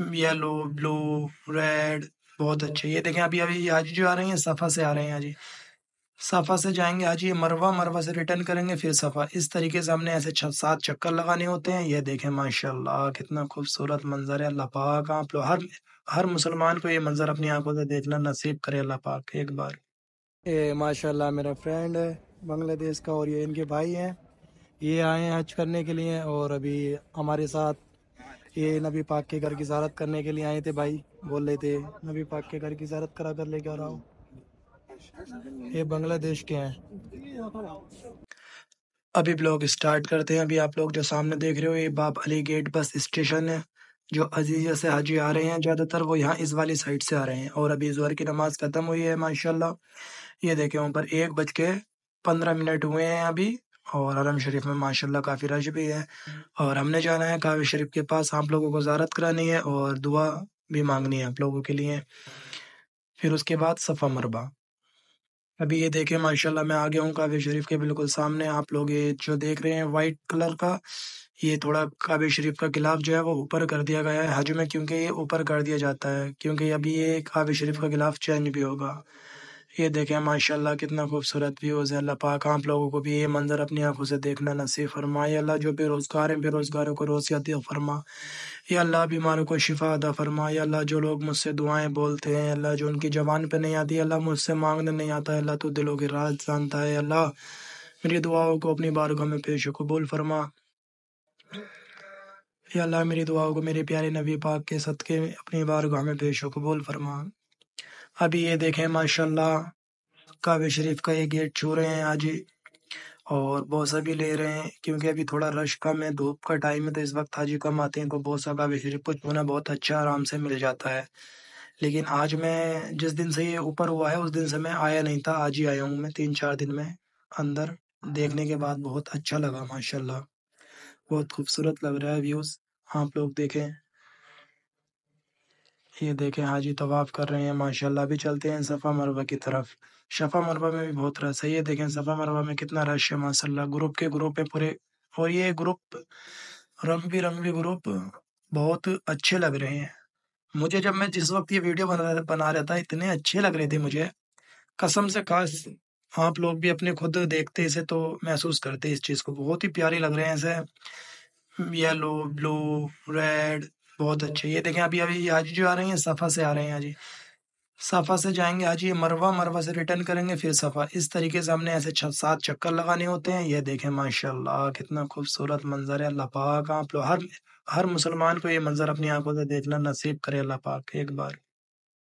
yellow blue red बहुत अच्छे ये देखें अभी अभी आज जो आ रहे हैं सफ़ा से आ रहे हैं आज सफ़ा से जाएंगे आज ये मरवा मरवा से रिटर्न करेंगे फिर सफ़ा इस तरीके से हमने ऐसे सात चक्कर लगाने होते हैं ये देखें माशाल्लाह कितना खूबसूरत मंजर है अल्लाह पाक आप हर हर मुसलमान को ये मंजर अपनी आंखों से देखना नसीब करे अल्लाह पाक एक बार ये माशाल्लाह मेरा फ्रेंड है बांग्लादेश का और ये इनके भाई हैं ये आए हैं हज करने के लिए और अभी हमारे साथ ये नबी पाक के घर की जारत करने के लिए आए थे भाई बोल रहे थे नबी पाक के घर की जारत करा कर लेके आ रहा हूँ ये बांग्लादेश के हैं अभी ब्लॉग स्टार्ट करते हैं अभी आप लोग जो सामने देख रहे हो ये बाप अली गेट बस स्टेशन है जो अजीजिया से हाजी आ रहे हैं ज़्यादातर वो यहाँ इस वाली साइड से आ रहे हैं और अभी जोहर की नमाज़ ख़त्म हुई है माशाल्लाह ये देखे वहां पर एक बज के पंद्रह मिनट हुए हैं अभी और हरम शरीफ में माशाल्लाह काफ़ी रश भी है और हमने जाना है काबे शरीफ के पास आप लोगों को ज़ारत करानी है और दुआ भी मांगनी है आप लोगों के लिए फिर उसके बाद सफ़ा मरबा अभी ये देखें माशाल्लाह मैं आ गया हूँ काबे शरीफ के बिल्कुल सामने आप लोग ये जो देख रहे हैं वाइट कलर का ये थोड़ा काबे शरीफ का गिलाफ जो है वो ऊपर कर दिया गया है हज में क्योंकि ये ऊपर कर दिया जाता है क्योंकि अभी ये काबे शरीफ का गिलाफ चेंज भी होगा ये देखें माशाल्लाह कितना खूबसूरत व्यूज़ है अल्लाह पाक आप लोगों को भी ये मंज़र अपनी आंखों से देखना नसीब फरमाए अल्लाह जो बेरोज़गार हैं बेरोज़गारों को रोज़गार फरमा या अल्लाह बीमारों को शिफा अदा फरमा या अल्लाह जो लोग मुझसे दुआएं बोलते हैं अल्लाह जो उनकी जबान पर नहीं आती अल्लाह मुझसे मांगने नहीं आता अल्लाह तो दिलों की राज जानता है अल्लाह मेरी दुआओं को अपनी बारगाह में पेश कबूल फरमा या अल्लाह मेरी दुआओं को मेरे प्यारे नबी पाक के सदक़े अपनी बारगाह में पेश कबूल फरमा अभी ये देखें माशाल्लाह काबे शरीफ का ये गेट छू रहे हैं आज और बहुत सा भी ले रहे हैं क्योंकि अभी थोड़ा रश कम है धूप का टाइम है तो इस वक्त हाजी कम आते हैं तो बहुत सा काबे शरीफ को छूना बहुत अच्छा आराम से मिल जाता है लेकिन आज मैं जिस दिन से ये ऊपर हुआ है उस दिन से मैं आया नहीं था आज ही आया हूँ मैं तीन चार दिन में अंदर देखने के बाद बहुत अच्छा लगा माशाल्लाह बहुत खूबसूरत लग रहा है व्यूज़ आप लोग देखें ये देखें हाजी तवाफ़ कर रहे हैं माशाल्लाह अभी चलते हैं सफ़ा मरवा की तरफ शफ़ा मरवा में भी बहुत रश है ये देखें सफ़ा मरवा में कितना रश है माशाल्लाह ग्रुप के ग्रुप है पूरे और ये ग्रुप रंग बिरंगे ग्रुप बहुत अच्छे लग रहे हैं मुझे जब मैं जिस वक्त ये वीडियो बना बना रहा था इतने अच्छे लग रहे थे मुझे कसम से खास आप लोग भी अपने खुद देखते इसे तो महसूस करते इस चीज़ को बहुत ही प्यारे लग रहे हैं ऐसे येलो ब्लू रेड बहुत अच्छे ये देखें अभी अभी हाजी जो आ रहे हैं सफ़ा से आ रहे हैं हाजी सफ़ा से जाएंगे हाजी मरवा मरवा से रिटर्न करेंगे फिर सफ़ा इस तरीके से हमने ऐसे सात चक्कर लगाने होते हैं ये देखें माशाल्लाह कितना खूबसूरत मंजर है अल्लाह पाक आप हर हर मुसलमान को ये मंजर अपनी आंखों से देखना नसीब करे अल्लाह पाक एक बार